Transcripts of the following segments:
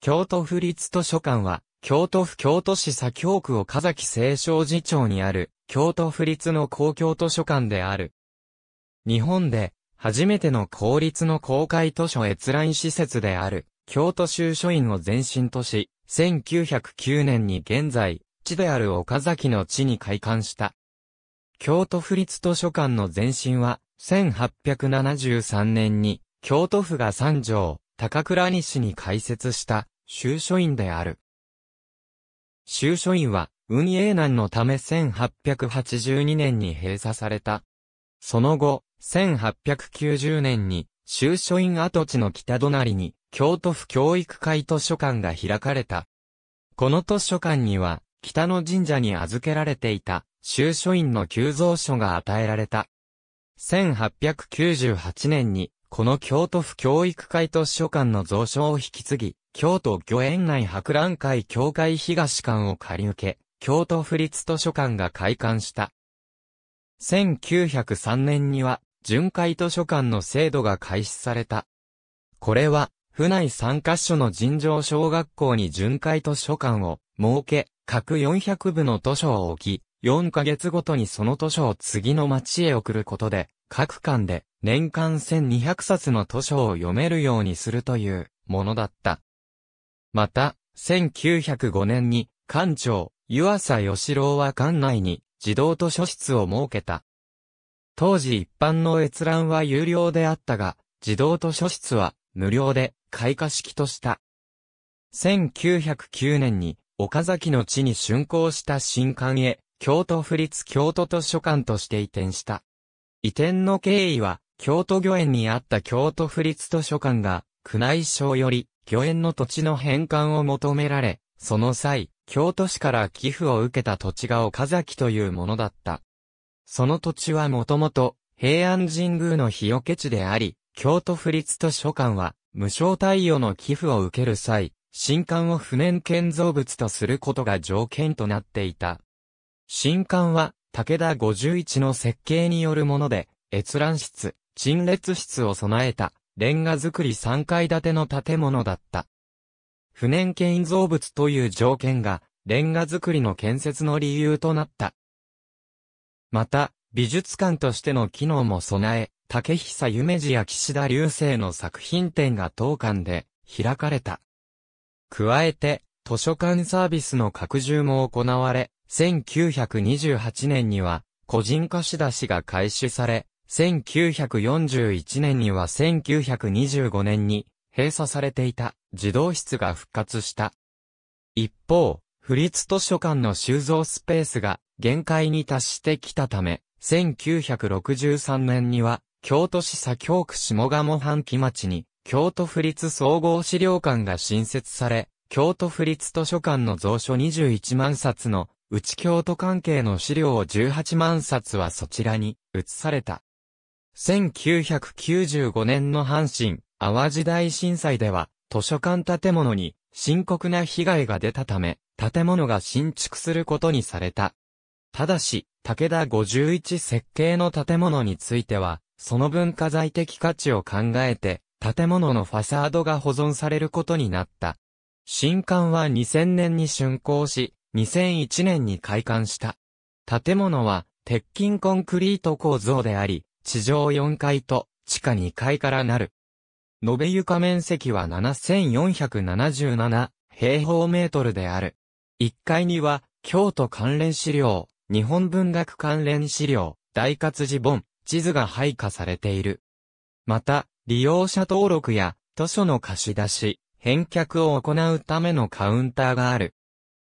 京都府立図書館は、京都府京都市左京区岡崎清少寺町にある、京都府立の公共図書館である。日本で、初めての公立の公開図書閲覧施設である、京都州書院を前身とし、1909年に現在、地である岡崎の地に開館した。京都府立図書館の前身は、1873年に、京都府が三条、高倉西に開設した、修書院である。修書院は、運営難のため1882年に閉鎖された。その後、1890年に、修書院跡地の北隣に、京都府教育会図書館が開かれた。この図書館には、北の神社に預けられていた、修書院の旧蔵書が与えられた。1898年に、この京都府教育会図書館の蔵書を引き継ぎ、京都御苑内博覧会協会東館を借り受け、京都府立図書館が開館した。1903年には、巡回図書館の制度が開始された。これは、府内3カ所の尋常小学校に巡回図書館を設け、各400部の図書を置き、4ヶ月ごとにその図書を次の町へ送ることで、各館で年間1200冊の図書を読めるようにするというものだった。また、1905年に館長、湯浅義郎は館内に児童図書室を設けた。当時一般の閲覧は有料であったが、児童図書室は無料で開花式とした。1909年に岡崎の地に竣工した新館へ京都府立京都図書館として移転した。移転の経緯は、京都御苑にあった京都府立図書館が、宮内省より、御苑の土地の返還を求められ、その際、京都市から寄付を受けた土地が岡崎というものだった。その土地はもともと、平安神宮の日よけ地であり、京都府立図書館は、無償貸与の寄付を受ける際、新館を不燃建造物とすることが条件となっていた。新館は、武田51の設計によるもので、閲覧室、陳列室を備えた、レンガ造り3階建ての建物だった。不燃建造物という条件が、レンガ造りの建設の理由となった。また、美術館としての機能も備え、竹久夢二や岸田流星の作品展が当館で開かれた。加えて、図書館サービスの拡充も行われ、1928年には、個人貸し出しが開始され、1941年には1925年に閉鎖されていた児童室が復活した。一方、府立図書館の収蔵スペースが限界に達してきたため、1963年には京都市左京区下鴨半期町に京都府立総合資料館が新設され、京都府立図書館の蔵書21万冊の内京都関係の資料を18万冊はそちらに移された。1995年の阪神、淡路大震災では、図書館建物に深刻な被害が出たため、建物が新築することにされた。ただし、武田51設計の建物については、その文化財的価値を考えて、建物のファサードが保存されることになった。新館は2000年に竣工し、2001年に開館した。建物は、鉄筋コンクリート構造であり、地上4階と地下2階からなる。延べ床面積は7477平方メートルである。1階には、京都関連資料、日本文学関連資料、大活字本、地図が配下されている。また、利用者登録や、図書の貸し出し、返却を行うためのカウンターがある。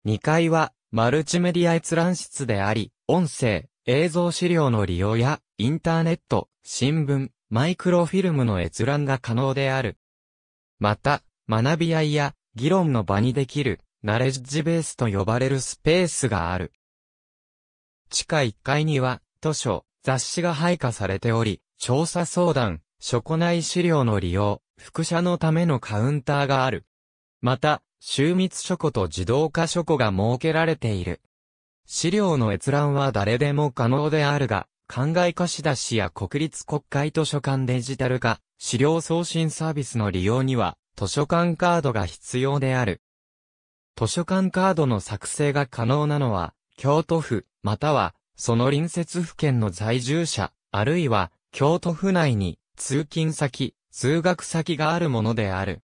2階は、マルチメディア閲覧室であり、音声、映像資料の利用や、インターネット、新聞、マイクロフィルムの閲覧が可能である。また、学び合いや、議論の場にできる、ナレッジベースと呼ばれるスペースがある。地下1階には、図書、雑誌が配下されており、調査相談、書庫内資料の利用、副社のためのカウンターがある。また、州密書庫と自動化書庫が設けられている。資料の閲覧は誰でも可能であるが、考え貸し出しや国立国会図書館デジタル化、資料送信サービスの利用には、図書館カードが必要である。図書館カードの作成が可能なのは、京都府、または、その隣接府県の在住者、あるいは、京都府内に、通勤先、通学先があるものである。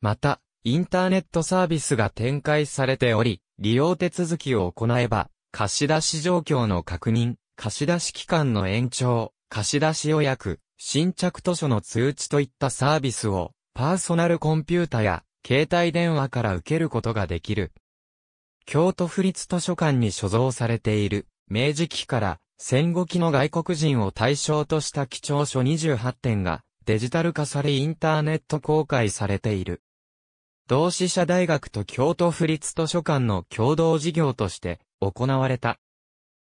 また、インターネットサービスが展開されており、利用手続きを行えば、貸し出し状況の確認、貸し出し期間の延長、貸し出し予約、新着図書の通知といったサービスを、パーソナルコンピュータや、携帯電話から受けることができる。京都府立図書館に所蔵されている、明治期から戦後期の外国人を対象とした貴重書28点がデジタル化されインターネット公開されている。同志社大学と京都府立図書館の共同事業として行われた。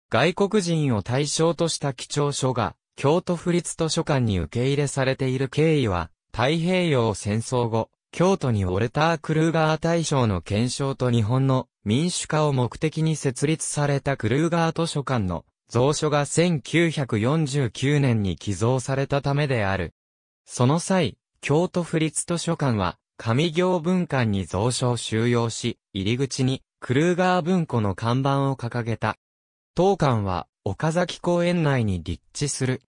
外国人を対象とした貴重書が京都府立図書館に受け入れされている経緯は太平洋戦争後、京都にウォルター・クルーガー大賞の検証と日本の民主化を目的に設立されたクルーガー図書館の蔵書が1949年に寄贈されたためである。その際、京都府立図書館は上行文館に蔵書を収容し、入り口にクルーガー文庫の看板を掲げた。当館は岡崎公園内に立地する。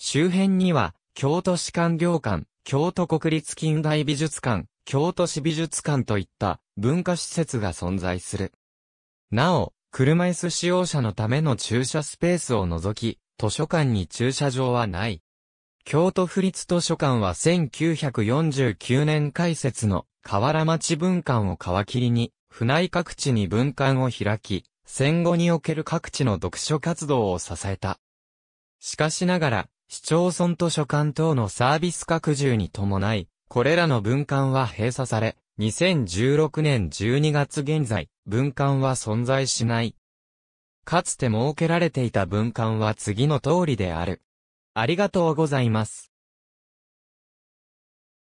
周辺には京都市官業館、京都国立近代美術館、京都市美術館といった文化施設が存在する。なお、車椅子使用者のための駐車スペースを除き、図書館に駐車場はない。京都府立図書館は1949年開設の河原町文館を皮切りに、府内各地に文館を開き、戦後における各地の読書活動を支えた。しかしながら、市町村図書館等のサービス拡充に伴い、これらの文館は閉鎖され、2016年12月現在、文館は存在しない。かつて設けられていた文館は次の通りである。ありがとうございます。